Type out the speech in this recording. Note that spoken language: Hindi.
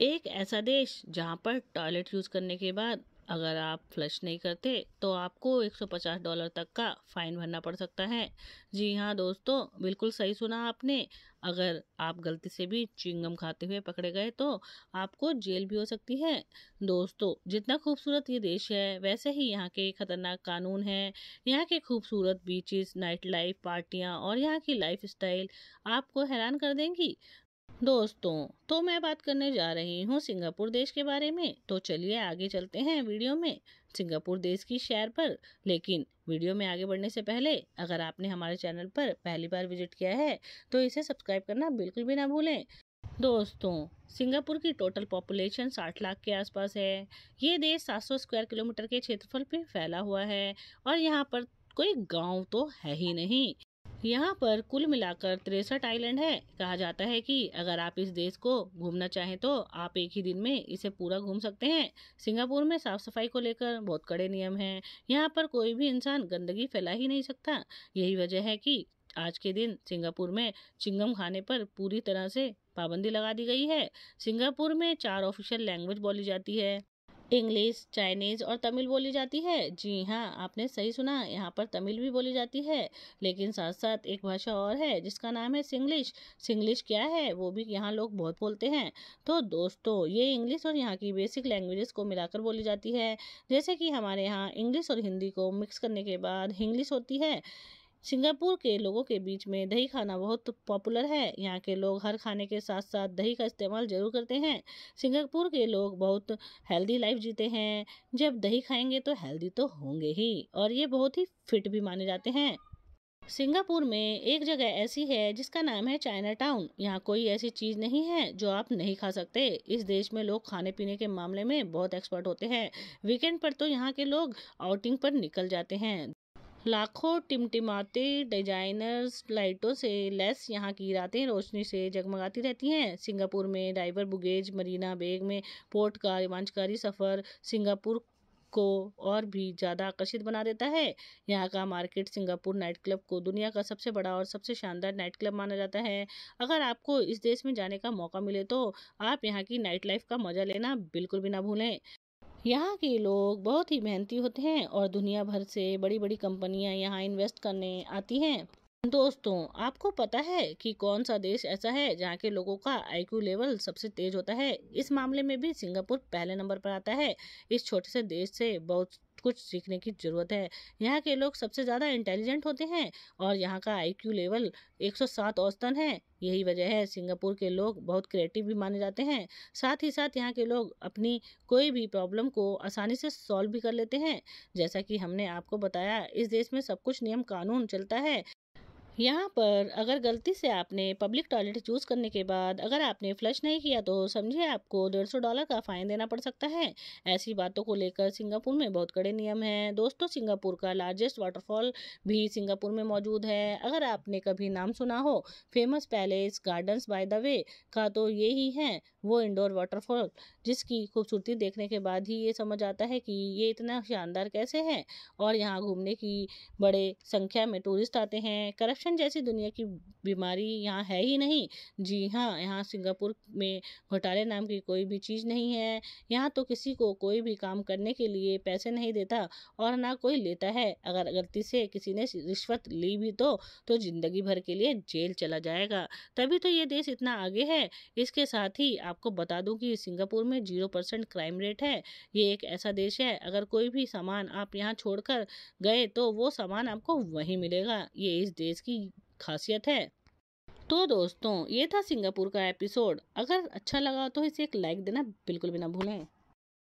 एक ऐसा देश जहाँ पर टॉयलेट यूज़ करने के बाद अगर आप फ्लश नहीं करते तो आपको 150 डॉलर तक का फ़ाइन भरना पड़ सकता है जी हाँ दोस्तों बिल्कुल सही सुना आपने अगर आप गलती से भी चिंगम खाते हुए पकड़े गए तो आपको जेल भी हो सकती है दोस्तों जितना खूबसूरत ये देश है वैसे ही यहाँ के खतरनाक कानून हैं यहाँ के खूबसूरत बीचेस नाइट लाइफ पार्टियाँ और यहाँ की लाइफ स्टाइल आपको हैरान कर देंगी दोस्तों तो मैं बात करने जा रही हूँ सिंगापुर देश के बारे में तो चलिए आगे चलते हैं वीडियो में सिंगापुर देश की शहर पर लेकिन वीडियो में आगे बढ़ने से पहले अगर आपने हमारे चैनल पर पहली बार विजिट किया है तो इसे सब्सक्राइब करना बिल्कुल भी ना भूलें दोस्तों सिंगापुर की टोटल पॉपुलेशन 60 लाख के आसपास है ये देश 700 स्क्वायर किलोमीटर के क्षेत्रफल पे फैला हुआ है और यहाँ पर कोई गांव तो है ही नहीं यहाँ पर कुल मिलाकर तिरसठ आइलैंड है कहा जाता है कि अगर आप इस देश को घूमना चाहें तो आप एक ही दिन में इसे पूरा घूम सकते हैं सिंगापुर में साफ सफाई को लेकर बहुत कड़े नियम हैं यहाँ पर कोई भी इंसान गंदगी फैला ही नहीं सकता यही वजह है कि आज के दिन सिंगापुर में चिंगम खाने पर पूरी तरह से पाबंदी लगा दी गई है सिंगापुर में चार ऑफिशियल लैंग्वेज बोली जाती है इंग्लिश चाइनीज़ और तमिल बोली जाती है जी हाँ आपने सही सुना यहाँ पर तमिल भी बोली जाती है लेकिन साथ साथ एक भाषा और है जिसका नाम है सिंग्लिश सिंग्लिश क्या है वो भी यहाँ लोग बहुत बोलते हैं तो दोस्तों ये इंग्लिश और यहाँ की बेसिक लैंग्वेजेस को मिलाकर बोली जाती है जैसे कि हमारे यहाँ इंग्लिश और हिंदी को मिक्स करने के बाद हिंग्लिश होती है सिंगापुर के लोगों के बीच में दही खाना बहुत पॉपुलर है यहाँ के लोग हर खाने के साथ साथ दही का इस्तेमाल ज़रूर करते हैं सिंगापुर के लोग बहुत हेल्दी लाइफ जीते हैं जब दही खाएंगे तो हेल्दी तो होंगे ही और ये बहुत ही फिट भी माने जाते हैं सिंगापुर में एक जगह ऐसी है जिसका नाम है चाइना टाउन यहाँ कोई ऐसी चीज़ नहीं है जो आप नहीं खा सकते इस देश में लोग खाने पीने के मामले में बहुत एक्सपर्ट होते हैं वीकेंड पर तो यहाँ के लोग आउटिंग पर निकल जाते हैं लाखों टिमटिमाते डिजाइनर्स लाइटों से लेस यहाँ की रातें रोशनी से जगमगाती रहती हैं सिंगापुर में डाइवर बुगेज मरीना बेग में पोर्ट का रोमांचकारी सफ़र सिंगापुर को और भी ज़्यादा आकर्षित बना देता है यहाँ का मार्केट सिंगापुर नाइट क्लब को दुनिया का सबसे बड़ा और सबसे शानदार नाइट क्लब माना जाता है अगर आपको इस देश में जाने का मौका मिले तो आप यहाँ की नाइट लाइफ का मज़ा लेना बिल्कुल भी ना भूलें यहाँ के लोग बहुत ही मेहनती होते हैं और दुनिया भर से बड़ी बड़ी कंपनियाँ यहाँ इन्वेस्ट करने आती हैं दोस्तों आपको पता है कि कौन सा देश ऐसा है जहाँ के लोगों का आईक्यू लेवल सबसे तेज होता है इस मामले में भी सिंगापुर पहले नंबर पर आता है इस छोटे से देश से बहुत कुछ सीखने की ज़रूरत है यहाँ के लोग सबसे ज़्यादा इंटेलिजेंट होते हैं और यहाँ का आईक्यू लेवल 107 औसतन है यही वजह है सिंगापुर के लोग बहुत क्रिएटिव भी माने जाते हैं साथ ही साथ यहाँ के लोग अपनी कोई भी प्रॉब्लम को आसानी से सॉल्व भी कर लेते हैं जैसा कि हमने आपको बताया इस देश में सब कुछ नियम कानून चलता है यहाँ पर अगर गलती से आपने पब्लिक टॉयलेट चूज़ करने के बाद अगर आपने फ्लश नहीं किया तो समझिए आपको डेढ़ सौ डॉलर का फ़ाइन देना पड़ सकता है ऐसी बातों को लेकर सिंगापुर में बहुत कड़े नियम हैं दोस्तों सिंगापुर का लार्जेस्ट वाटरफॉल भी सिंगापुर में मौजूद है अगर आपने कभी नाम सुना हो famous palace gardens by the way का तो ये ही है वो इंडोर वाटरफॉल जिसकी खूबसूरती देखने के बाद ही ये समझ आता है कि ये इतना शानदार कैसे है और यहाँ घूमने की बड़े संख्या में टूरिस्ट आते हैं करप्शन डिप्रेशन जैसी दुनिया की बीमारी यहाँ है ही नहीं जी हाँ यहाँ सिंगापुर में घोटाले नाम की कोई भी चीज़ नहीं है यहाँ तो किसी को कोई भी काम करने के लिए पैसे नहीं देता और ना कोई लेता है अगर गलती से किसी ने रिश्वत ली भी तो तो ज़िंदगी भर के लिए जेल चला जाएगा तभी तो ये देश इतना आगे है इसके साथ ही आपको बता दूं कि सिंगापुर में जीरो परसेंट क्राइम रेट है ये एक ऐसा देश है अगर कोई भी सामान आप यहाँ छोड़कर गए तो वो सामान आपको वहीं मिलेगा ये इस देश की खासियत है तो दोस्तों ये था सिंगापुर का एपिसोड अगर अच्छा लगा तो इसे एक लाइक देना बिल्कुल भी ना भूलें